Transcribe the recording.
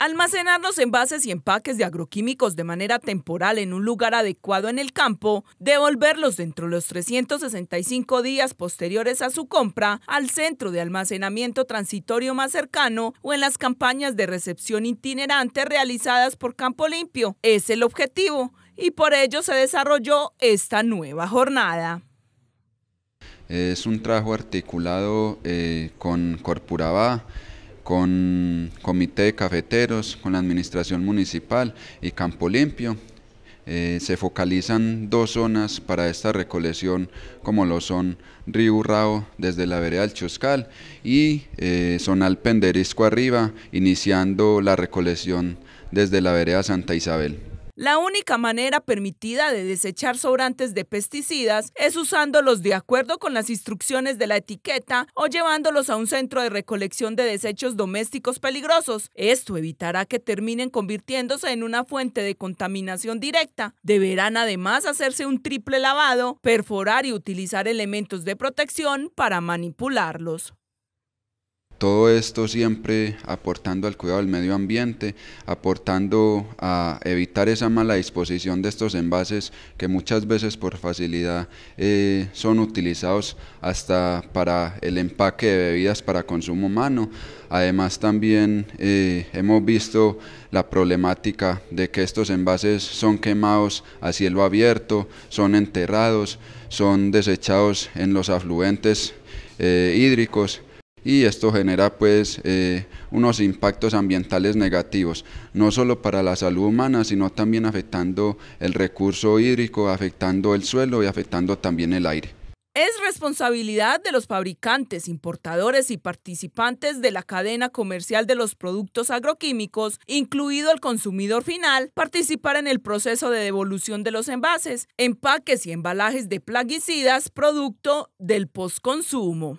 Almacenar los envases y empaques de agroquímicos de manera temporal en un lugar adecuado en el campo, devolverlos dentro de los 365 días posteriores a su compra al centro de almacenamiento transitorio más cercano o en las campañas de recepción itinerante realizadas por Campo Limpio es el objetivo y por ello se desarrolló esta nueva jornada. Es un trabajo articulado eh, con Corpurabá con Comité de Cafeteros, con la Administración Municipal y Campo Limpio. Eh, se focalizan dos zonas para esta recolección, como lo son Río Rao, desde la vereda del Chuscal y eh, Zonal Penderisco arriba, iniciando la recolección desde la vereda Santa Isabel. La única manera permitida de desechar sobrantes de pesticidas es usándolos de acuerdo con las instrucciones de la etiqueta o llevándolos a un centro de recolección de desechos domésticos peligrosos. Esto evitará que terminen convirtiéndose en una fuente de contaminación directa. Deberán además hacerse un triple lavado, perforar y utilizar elementos de protección para manipularlos. Todo esto siempre aportando al cuidado del medio ambiente, aportando a evitar esa mala disposición de estos envases que muchas veces por facilidad eh, son utilizados hasta para el empaque de bebidas para consumo humano. Además también eh, hemos visto la problemática de que estos envases son quemados a cielo abierto, son enterrados, son desechados en los afluentes eh, hídricos y esto genera pues eh, unos impactos ambientales negativos, no solo para la salud humana, sino también afectando el recurso hídrico, afectando el suelo y afectando también el aire. Es responsabilidad de los fabricantes, importadores y participantes de la cadena comercial de los productos agroquímicos, incluido el consumidor final, participar en el proceso de devolución de los envases, empaques y embalajes de plaguicidas producto del postconsumo.